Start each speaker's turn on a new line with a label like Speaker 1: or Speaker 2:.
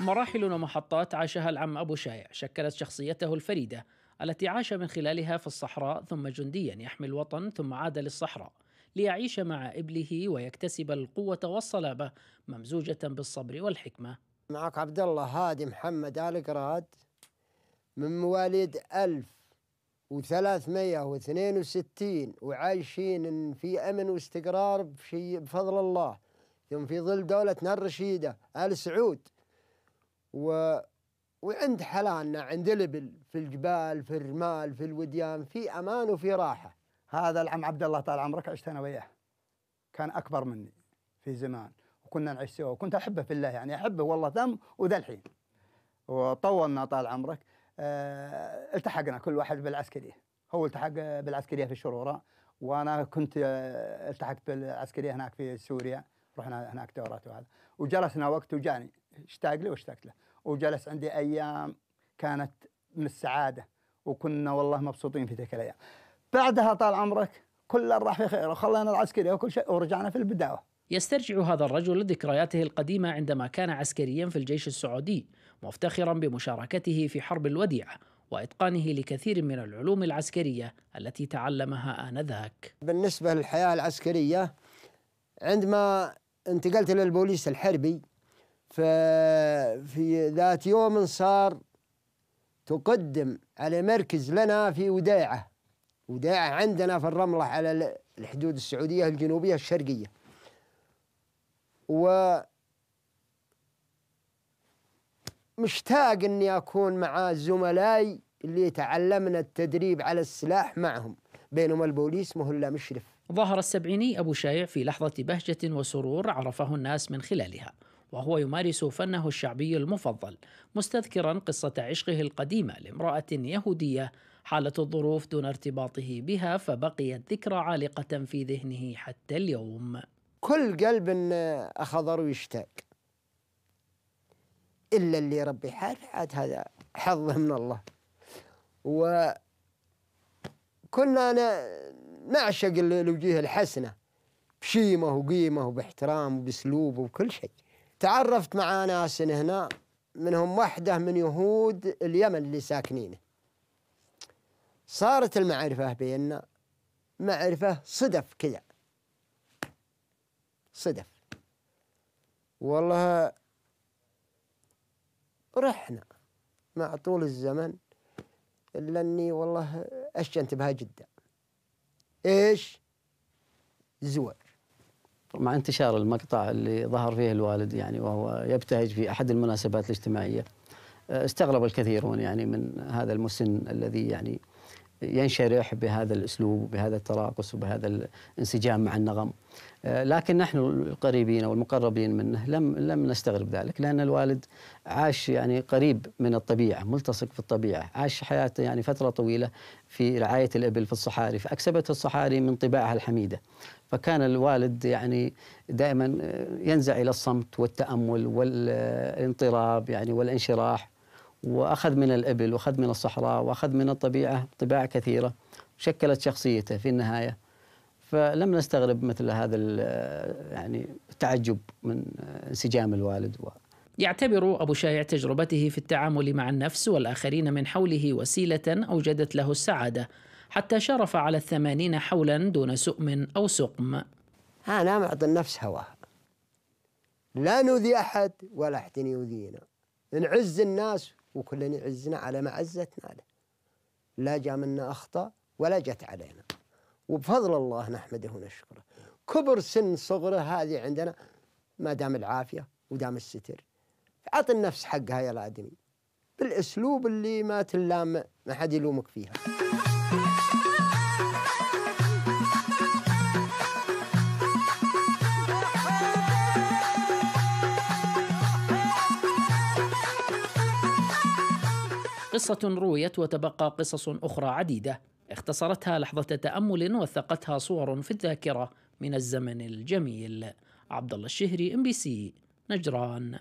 Speaker 1: مراحل ومحطات عاشها العم أبو شايع شكلت شخصيته الفريدة التي عاش من خلالها في الصحراء ثم جنديا يحمي الوطن ثم عاد للصحراء ليعيش مع إبله ويكتسب القوة والصلابة ممزوجة بالصبر والحكمة
Speaker 2: معك عبد الله هادي محمد آل قراد من مواليد ألف وثلاثمية واثنين وستين وعايشين في أمن واستقرار في بفضل الله ثم في ظل دولتنا الرشيدة آل سعود و وعند حلالنا عند الإبل في الجبال في الرمال في الوديان في أمان وفي راحة
Speaker 3: هذا العم عبد الله طال عمرك عشت أنا وياه كان أكبر مني في زمان وكنا نعيش سوا وكنت أحبه في الله يعني أحبه والله ثم وذا الحين وطولنا طال عمرك آه، التحقنا كل واحد بالعسكريه هو التحق بالعسكريه في الشروره وانا كنت آه، التحقت بالعسكريه هناك في سوريا رحنا هناك دورات وهذا وجلسنا وقت وجاني اشتاق له واشتقت له وجلس عندي ايام كانت من السعاده وكنا والله مبسوطين في تلك الايام بعدها طال عمرك كل راح في خير وخلينا العسكريه وكل شيء ورجعنا في البداوه
Speaker 1: يسترجع هذا الرجل ذكرياته القديمة عندما كان عسكريا في الجيش السعودي مفتخرا بمشاركته في حرب الوديعة وإتقانه لكثير من العلوم العسكرية التي تعلمها آنذاك
Speaker 2: بالنسبة للحياة العسكرية عندما انتقلت للبوليس الحربي في ذات يوم صار تقدم على مركز لنا في وداعة وداعة عندنا في الرملة على الحدود السعودية الجنوبية الشرقية و مشتاق اني اكون مع زملائي اللي تعلمنا التدريب على السلاح معهم بينهم البوليس مهلا مشرف
Speaker 1: ظهر السبعيني أبو شايع في لحظة بهجة وسرور عرفه الناس من خلالها وهو يمارس فنه الشعبي المفضل مستذكرا قصة عشقه القديمة لامرأة يهودية حالت الظروف دون ارتباطه بها فبقيت ذكرى عالقة في ذهنه حتى اليوم
Speaker 2: كل قلب إنه أخضر ويشتاق إلا اللي ربي حال عاد هذا حظه من الله وكنا نعشق الوجيه الحسنة بشيمة وقيمة وباحترام وباسلوب وكل شيء تعرفت مع ناس هنا منهم واحدة من يهود اليمن اللي ساكنينه صارت المعرفة بيننا معرفة صدف كذا صدف والله رحنا مع طول الزمن إلا أني والله أشنت بها جدا
Speaker 4: إيش زوج مع انتشار المقطع اللي ظهر فيه الوالد يعني وهو يبتهج في أحد المناسبات الاجتماعية آه، استغرب الكثيرون يعني من هذا المسن الذي يعني ينشرح بهذا الاسلوب وبهذا التراقص وبهذا الانسجام مع النغم آه، لكن نحن القريبين او المقربين منه لم لم نستغرب ذلك لان الوالد عاش يعني قريب من الطبيعه ملتصق في الطبيعه عاش حياته يعني فتره طويله في رعايه الابل في الصحاري فاكسبت الصحاري من طباعها الحميده فكان الوالد يعني دائما آه، ينزع الى الصمت والتامل والانطراب يعني والانشراح وأخذ من الإبل وأخذ من الصحراء وأخذ من الطبيعة طباع كثيرة شكلت شخصيته في النهاية فلم نستغرب مثل هذا يعني التعجب من انسجام الوالد و...
Speaker 1: يعتبر أبو شايع تجربته في التعامل مع النفس والآخرين من حوله وسيلة أوجدت له السعادة حتى شرف على الثمانين حولا دون سؤم أو سقم أنا معطي نعم، النفس هواها
Speaker 2: لا نؤذي أحد ولا أحد يؤذينا نعز الناس وكلنا يعزنا على ما عزتنا له لا جاء منا أخطاء ولا جت علينا وبفضل الله نحمده ونشكره كبر سن صغره هذه عندنا ما دام العافية ودام الستر اعطي النفس حقها يا الآدمي بالأسلوب اللي ما تلام ما حد يلومك فيها
Speaker 1: قصة رويت وتبقى قصص أخرى عديدة اختصرتها لحظة تأمل وثقتها صور في الذاكرة من الزمن الجميل عبد الله الشهري ام بي سي نجران